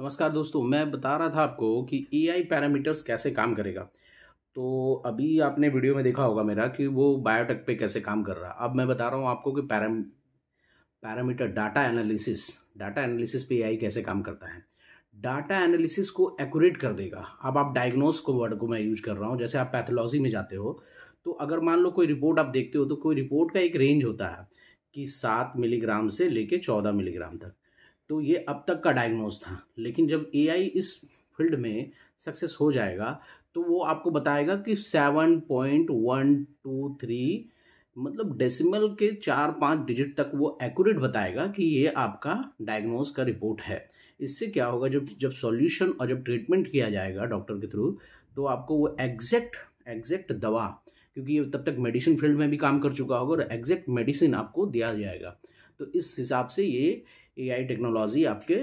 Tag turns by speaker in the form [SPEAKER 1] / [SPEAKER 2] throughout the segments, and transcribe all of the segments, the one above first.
[SPEAKER 1] नमस्कार दोस्तों मैं बता रहा था आपको कि ए आई पैरामीटर्स कैसे काम करेगा तो अभी आपने वीडियो में देखा होगा मेरा कि वो बायोटेक पे कैसे काम कर रहा है अब मैं बता रहा हूँ आपको कि पैराम parameter data analysis data analysis पे ए कैसे काम करता है डाटा एनालिसिस को एक्यूरेट कर देगा अब आप डायग्नोस को वर्ड को मैं यूज कर रहा हूँ जैसे आप पैथोलॉजी में जाते हो तो अगर मान लो कोई रिपोर्ट आप देखते हो तो कोई रिपोर्ट का एक रेंज होता है कि सात मिलीग्राम से लेके चौदह मिलीग्राम तक तो ये अब तक का डायग्नोज था लेकिन जब ए इस फील्ड में सक्सेस हो जाएगा तो वो आपको बताएगा कि seven point one two three मतलब डेसिमल के चार पाँच डिजिट तक वो एक्यूरेट बताएगा कि ये आपका डायग्नोज का रिपोर्ट है इससे क्या होगा जब जब सॉल्यूशन और जब ट्रीटमेंट किया जाएगा डॉक्टर के थ्रू तो आपको वो एग्जैक्ट एग्जैक्ट दवा क्योंकि ये तब तक मेडिसिन फील्ड में भी काम कर चुका होगा और एग्जैक्ट मेडिसिन आपको दिया जाएगा तो इस हिसाब से ये एआई टेक्नोलॉजी आपके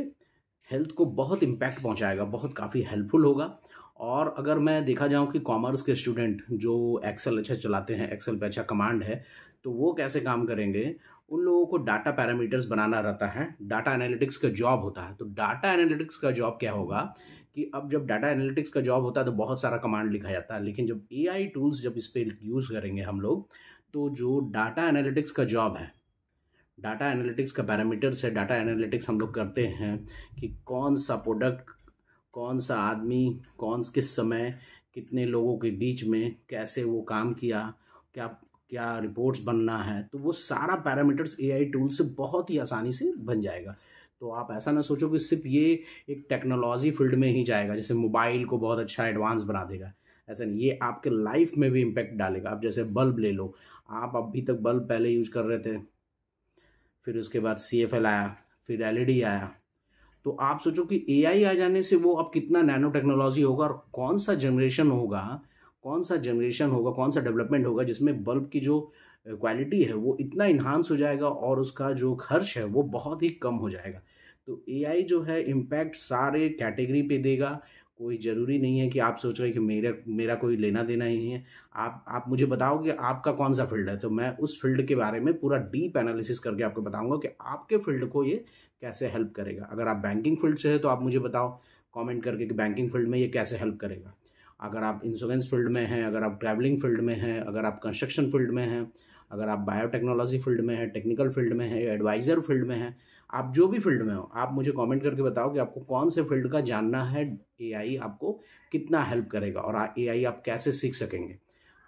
[SPEAKER 1] हेल्थ को बहुत इम्पैक्ट पहुंचाएगा बहुत काफ़ी हेल्पफुल होगा और अगर मैं देखा जाऊँ कि कॉमर्स के स्टूडेंट जो एक्सेल अच्छा चलाते हैं एक्सेल पे अच्छा कमांड है तो वो कैसे काम करेंगे उन लोगों को डाटा पैरामीटर्स बनाना रहता है डाटा एनालिटिक्स का जॉब होता है तो डाटा एनालिटिक्स का जॉब क्या होगा कि अब जब डाटा एनालिटिक्स का जॉब होता है तो बहुत सारा कमांड लिखा जाता है लेकिन जब ए टूल्स जब इस पर यूज़ करेंगे हम लोग तो जो डाटा एनालिटिक्स का जॉब है डाटा एनालिटिक्स का पैरामीटर्स है डाटा एनालिटिक्स हम लोग करते हैं कि कौन सा प्रोडक्ट कौन सा आदमी कौन किस समय कितने लोगों के बीच में कैसे वो काम किया क्या क्या रिपोर्ट्स बनना है तो वो सारा पैरामीटर्स एआई टूल से बहुत ही आसानी से बन जाएगा तो आप ऐसा ना सोचो कि सिर्फ ये एक टेक्नोलॉजी फील्ड में ही जाएगा जैसे मोबाइल को बहुत अच्छा एडवांस बना देगा ऐसा नहीं ये आपके लाइफ में भी इम्पैक्ट डालेगा आप जैसे बल्ब ले लो आप अभी तक बल्ब पहले यूज कर रहे थे फिर उसके बाद सी एफ एल आया फिर एल ई डी आया तो आप सोचो कि ए आई आ जाने से वो अब कितना नैनो टेक्नोलॉजी होगा और कौन सा जनरेशन होगा कौन सा जनरेशन होगा कौन सा डेवलपमेंट होगा जिसमें बल्ब की जो क्वालिटी है वो इतना इन्हांस हो जाएगा और उसका जो खर्च है वो बहुत ही कम हो जाएगा तो ए जो है इम्पैक्ट सारे कैटेगरी पे देगा कोई ज़रूरी नहीं है कि आप सोच रहे कि मेरा मेरा कोई लेना देना ही है आप आप मुझे बताओ कि आपका कौन सा फील्ड है तो मैं उस फील्ड के बारे में पूरा डीप एनालिसिस करके आपको बताऊंगा कि आपके फील्ड को ये कैसे हेल्प करेगा अगर आप बैंकिंग फील्ड से है तो आप मुझे बताओ कमेंट करके कि बैंकिंग फील्ड में ये कैसे हेल्प करेगा अगर आप इंश्योरेंस फील्ड में हैं अगर आप ट्रैवलिंग फील्ड में हैं अगर आप कंस्ट्रक्शन फील्ड में हैं अगर आप बायोटेक्नोलॉजी फील्ड में है टेक्निकल फील्ड में है एडवाइज़र फील्ड में है आप जो भी फील्ड में हो आप मुझे कमेंट करके बताओ कि आपको कौन से फील्ड का जानना है एआई आपको कितना हेल्प करेगा और ए आप कैसे सीख सकेंगे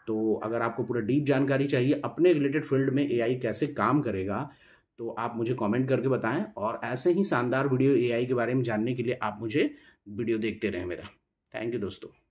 [SPEAKER 1] तो अगर आपको पूरा डीप जानकारी चाहिए अपने रिलेटेड फील्ड में ए कैसे काम करेगा तो आप मुझे कमेंट करके बताएं और ऐसे ही शानदार वीडियो एआई के बारे में जानने के लिए आप मुझे वीडियो देखते रहें मेरा थैंक यू दोस्तों